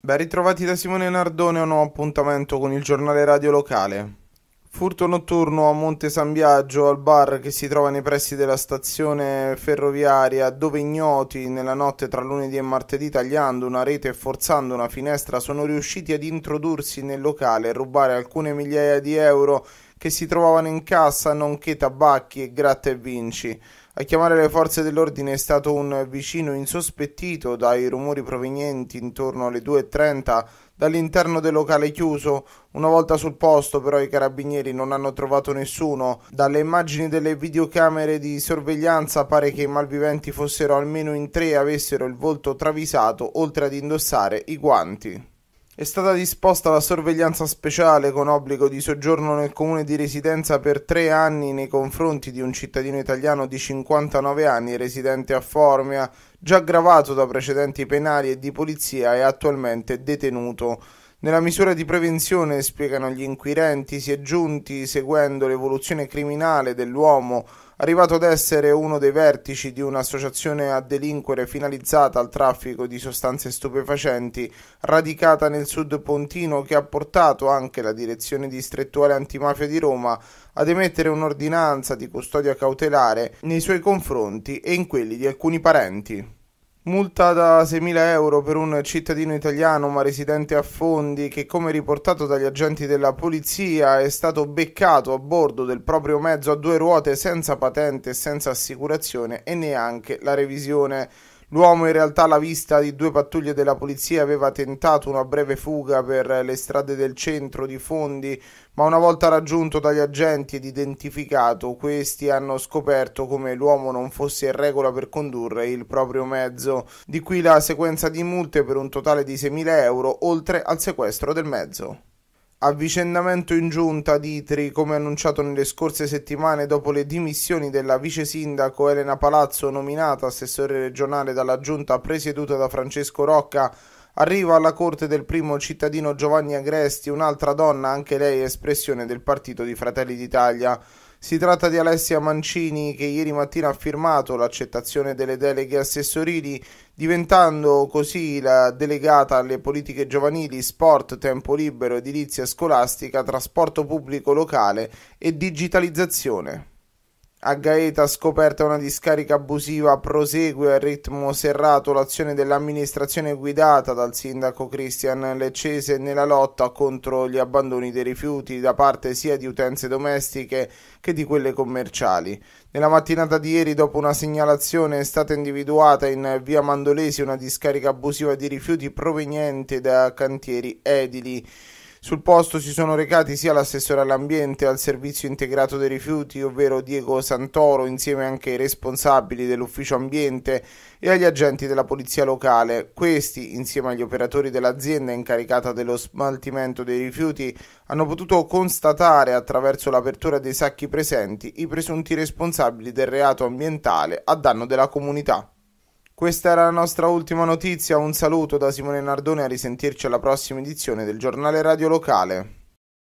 Ben ritrovati da Simone Nardone, un nuovo appuntamento con il giornale radio locale. Furto notturno a Monte San Biagio, al bar che si trova nei pressi della stazione ferroviaria, dove ignoti nella notte tra lunedì e martedì tagliando una rete e forzando una finestra sono riusciti ad introdursi nel locale e rubare alcune migliaia di euro che si trovavano in cassa, nonché tabacchi e gratta e vinci. A chiamare le forze dell'ordine è stato un vicino insospettito dai rumori provenienti intorno alle 2.30 dall'interno del locale chiuso. Una volta sul posto però i carabinieri non hanno trovato nessuno. Dalle immagini delle videocamere di sorveglianza pare che i malviventi fossero almeno in tre e avessero il volto travisato oltre ad indossare i guanti. È stata disposta la sorveglianza speciale con obbligo di soggiorno nel comune di residenza per tre anni nei confronti di un cittadino italiano di 59 anni residente a Formia, già gravato da precedenti penali e di polizia e attualmente detenuto. Nella misura di prevenzione, spiegano gli inquirenti, si è giunti, seguendo l'evoluzione criminale dell'uomo, arrivato ad essere uno dei vertici di un'associazione a delinquere finalizzata al traffico di sostanze stupefacenti, radicata nel sud pontino, che ha portato anche la direzione distrettuale antimafia di Roma ad emettere un'ordinanza di custodia cautelare nei suoi confronti e in quelli di alcuni parenti. Multa da 6.000 euro per un cittadino italiano ma residente a Fondi che, come riportato dagli agenti della polizia, è stato beccato a bordo del proprio mezzo a due ruote senza patente, senza assicurazione e neanche la revisione. L'uomo in realtà alla vista di due pattuglie della polizia aveva tentato una breve fuga per le strade del centro di Fondi, ma una volta raggiunto dagli agenti ed identificato, questi hanno scoperto come l'uomo non fosse in regola per condurre il proprio mezzo. Di qui la sequenza di multe per un totale di 6.000 euro, oltre al sequestro del mezzo avvicendamento in giunta di Itri, come annunciato nelle scorse settimane dopo le dimissioni della vice sindaco Elena Palazzo, nominata assessore regionale dalla giunta presieduta da Francesco Rocca, arriva alla corte del primo cittadino Giovanni Agresti, un'altra donna, anche lei espressione del partito di Fratelli d'Italia. Si tratta di Alessia Mancini che ieri mattina ha firmato l'accettazione delle deleghe assessorili, diventando così la delegata alle politiche giovanili, sport, tempo libero, edilizia scolastica, trasporto pubblico locale e digitalizzazione. A Gaeta scoperta una discarica abusiva prosegue a ritmo serrato l'azione dell'amministrazione guidata dal sindaco Cristian Leccese nella lotta contro gli abbandoni dei rifiuti da parte sia di utenze domestiche che di quelle commerciali. Nella mattinata di ieri, dopo una segnalazione, è stata individuata in via Mandolesi una discarica abusiva di rifiuti proveniente da cantieri edili. Sul posto si sono recati sia l'assessore all'ambiente al servizio integrato dei rifiuti, ovvero Diego Santoro, insieme anche ai responsabili dell'ufficio ambiente e agli agenti della polizia locale. Questi, insieme agli operatori dell'azienda incaricata dello smaltimento dei rifiuti, hanno potuto constatare attraverso l'apertura dei sacchi presenti i presunti responsabili del reato ambientale a danno della comunità. Questa era la nostra ultima notizia, un saluto da Simone Nardone a risentirci alla prossima edizione del giornale radio locale.